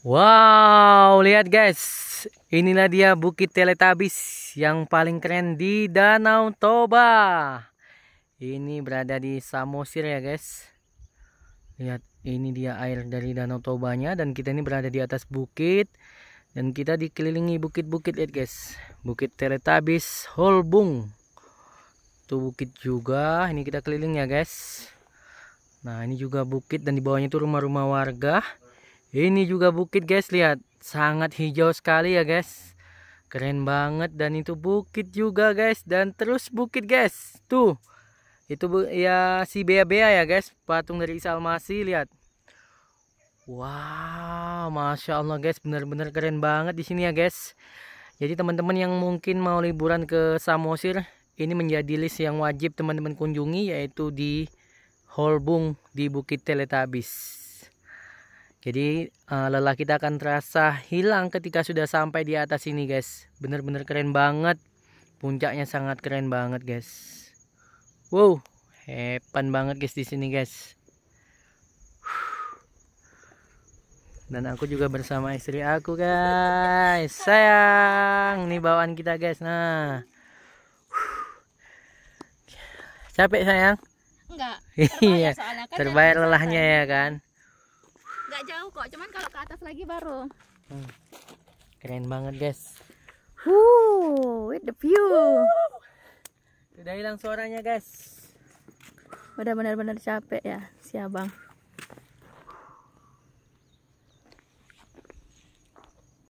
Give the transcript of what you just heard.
Wow, lihat guys. Inilah dia Bukit Teletabis yang paling keren di Danau Toba. Ini berada di Samosir ya guys. Lihat, ini dia air dari Danau Tobanya dan kita ini berada di atas bukit dan kita dikelilingi bukit-bukit ya guys. Bukit Teletabis Holbung. Itu bukit juga. Ini kita keliling ya guys. Nah, ini juga bukit dan di bawahnya itu rumah-rumah warga. Ini juga bukit guys, lihat. Sangat hijau sekali ya guys. Keren banget dan itu bukit juga guys dan terus bukit guys. Tuh. Itu ya si bea-bea ya guys, patung dari Isa lihat. Wow, Masya Allah guys, bener-bener keren banget di sini ya guys. Jadi teman-teman yang mungkin mau liburan ke Samosir, ini menjadi list yang wajib teman-teman kunjungi yaitu di Holbung di Bukit Teletabis. Jadi uh, eh, lelah kita akan terasa hilang ketika sudah sampai di atas ini guys. Bener-bener keren banget. Puncaknya sangat keren banget guys. Wow, hepan banget guys di sini guys. Dan aku juga bersama istri aku guys. Sayang, ini bawaan kita guys. Nah. Capek sayang? Enggak. Terbayar, iya. terbayar kan lelahnya ya kan nggak jauh kok cuman kalau ke atas lagi baru hmm. keren banget guys Wuh, with the view sudah hilang suaranya guys udah benar-benar capek ya si abang